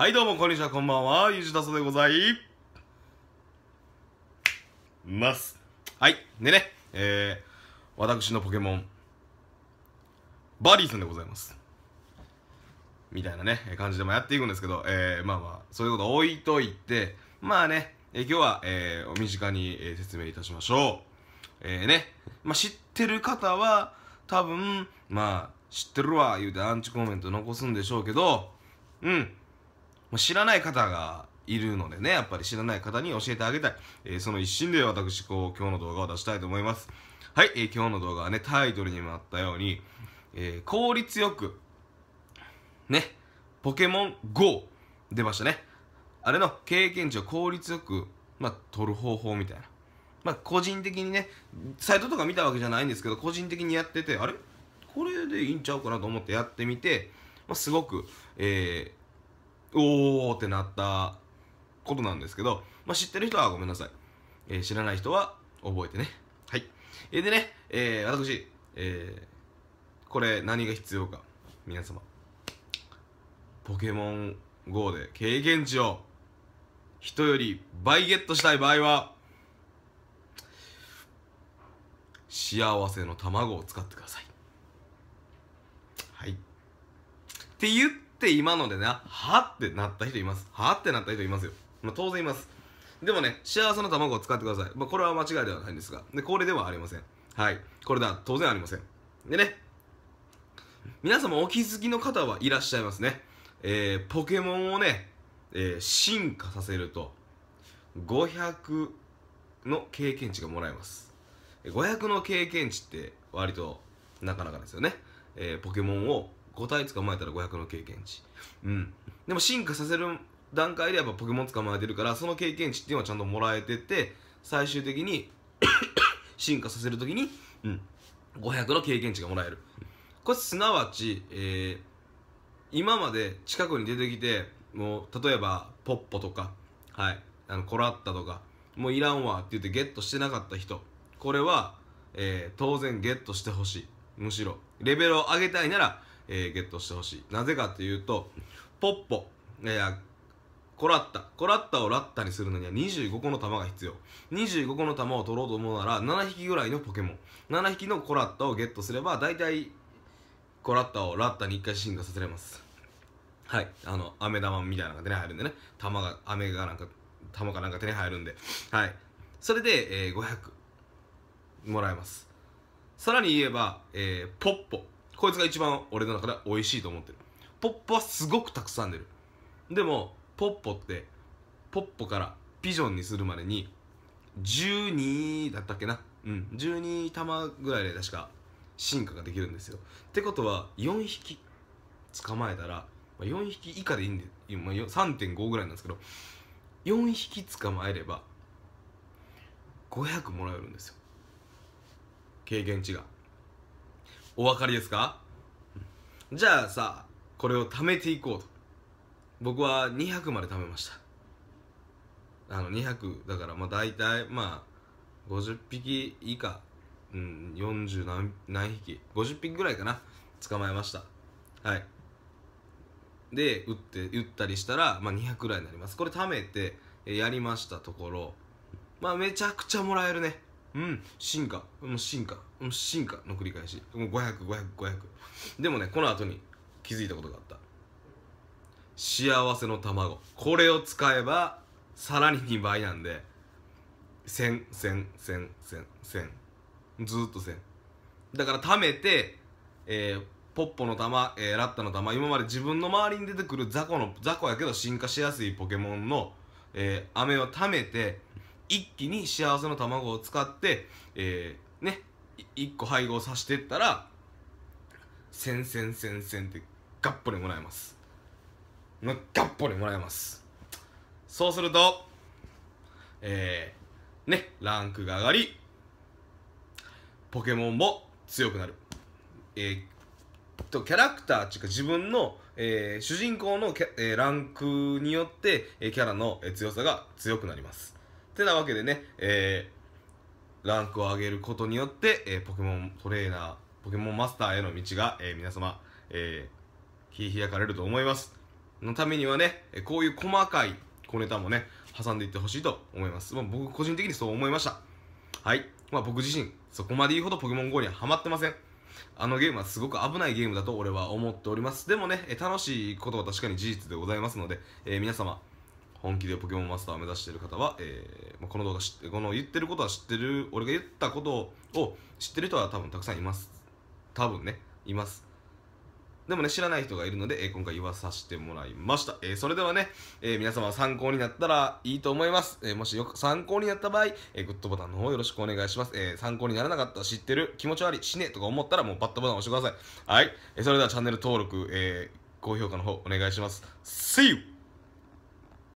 はいどうもこんにちはこんばんはゆじたそでございますはいでねえー、私のポケモンバディさんでございますみたいなね感じでもやっていくんですけど、えー、まあまあそういうこと置いといてまあね、えー、今日は、えー、お身近に、えー、説明いたしましょうえーね、ねまあ知ってる方は多分まあ知ってるわ言うてアンチコメント残すんでしょうけどうん知らない方がいるのでね、やっぱり知らない方に教えてあげたい。えー、その一心で私、こう、今日の動画を出したいと思います。はい、えー、今日の動画はね、タイトルにもあったように、えー、効率よく、ね、ポケモン GO 出ましたね。あれの経験値を効率よく、まあ、取る方法みたいな。まあ、個人的にね、サイトとか見たわけじゃないんですけど、個人的にやってて、あれこれでいいんちゃうかなと思ってやってみて、まあ、すごく、えー、おーってなったことなんですけど、まあ、知ってる人はごめんなさい。えー、知らない人は覚えてね。はい。えー、でね、えー、私、えー、これ何が必要か。皆様。ポケモン GO で経験値を人より倍ゲットしたい場合は、幸せの卵を使ってください。はい。って言って、って今のでな、はってなった人います。はってなった人いますよ。まあ、当然います。でもね、幸せの卵を使ってください。まあ、これは間違いではないんですが、でこれではありません。はい。これでは当然ありません。でね、皆様お気づきの方はいらっしゃいますね。えー、ポケモンをね、えー、進化させると、500の経験値がもらえます。500の経験値って割となかなかですよね。えー、ポケモンを個体捕まえたら500の経験値うんでも進化させる段階でやっぱポケモン捕まえてるからその経験値っていうのはちゃんともらえてて最終的に 進化させるときに、うん、500の経験値がもらえるこれすなわち、えー、今まで近くに出てきてもう例えばポッポとか、はい、あのコラッタとかもういらんわって言ってゲットしてなかった人これは、えー、当然ゲットしてほしいむしろレベルを上げたいならえー、ゲットしてほしい。なぜかというと、ポッポ、えー、コラッタ。コラッタをラッタにするのには25個の玉が必要。25個の玉を取ろうと思うなら、7匹ぐらいのポケモン。7匹のコラッタをゲットすれば、大体、コラッタをラッタに1回進化させれます。はい。あの、飴玉みたいなのが手に入るんでね。玉が、飴がなんか、玉がなんか手に入るんで。はい。それで、えー、500もらえます。さらに言えば、えー、ポッポ。こいつが一番俺の中で美味しいと思ってるポッポはすごくたくさん出るでもポッポってポッポからピジョンにするまでに12だったっけなうん12玉ぐらいで確か進化ができるんですよってことは4匹捕まえたら、ま4匹以下でいいんで、ま3.5ぐらいなんですけど4匹捕まえれば500もらえるんですよ経験値がお分かりですかじゃあさこれを貯めていこうと僕は200まで貯めましたあの200だからまあ大体まあ50匹以下うん40何何匹50匹ぐらいかな捕まえましたはいで打って打ったりしたら、まあ、200ぐらいになりますこれ貯めてやりましたところまあめちゃくちゃもらえるねうん進化もう進化もう進化の繰り返しもう500500 500でもねこの後に気づいたことがあった幸せの卵これを使えばさらに2倍なんで1000 1000 0 0 0 0 0 0ずっと1000だから貯めて、えー、ポッポの玉、えー、ラッタの玉今まで自分の周りに出てくる雑魚の雑魚やけど進化しやすいポケモンの、えー、飴を貯めて一気に幸せの卵を使って、えー、ね、一個配合させてったら、せんせんせんせんってガッポリもらえます。ガッポリもらえます。そうすると、えー、ね、ランクが上がり、ポケモンも強くなる。えー、と、キャラクターっていうか自分の、えー、主人公のキャ、えー、ランクによって、えー、キャラの、えー、強さが強くなります。てなわけでね、えー、ランクを上げることによって、えー、ポケモントレーナー、ポケモンマスターへの道が、えー、皆様、えー、切り開かれると思います。のためにはね、こういう細かい小ネタもね、挟んでいってほしいと思います。まあ、僕個人的にそう思いました。はい。まあ、僕自身、そこまで言うほどポケモン GO にはハマってません。あのゲームはすごく危ないゲームだと俺は思っております。でもね、楽しいことは確かに事実でございますので、えー、皆様、本気でポケモンマスターを目指している方は、えー、この動画知って、この言ってることは知ってる、俺が言ったことを知ってる人は多分たくさんいます。多分ね、います。でもね、知らない人がいるので、えー、今回言わさせてもらいました。えー、それではね、えー、皆様参考になったらいいと思います。えもしよく参考になった場合、えグッドボタンの方よろしくお願いします。え参考にならなかったら知ってる、気持ち悪い、死ねとか思ったらもうバッドボタン押してください。はい。えそれではチャンネル登録、え高評価の方お願いします。See you!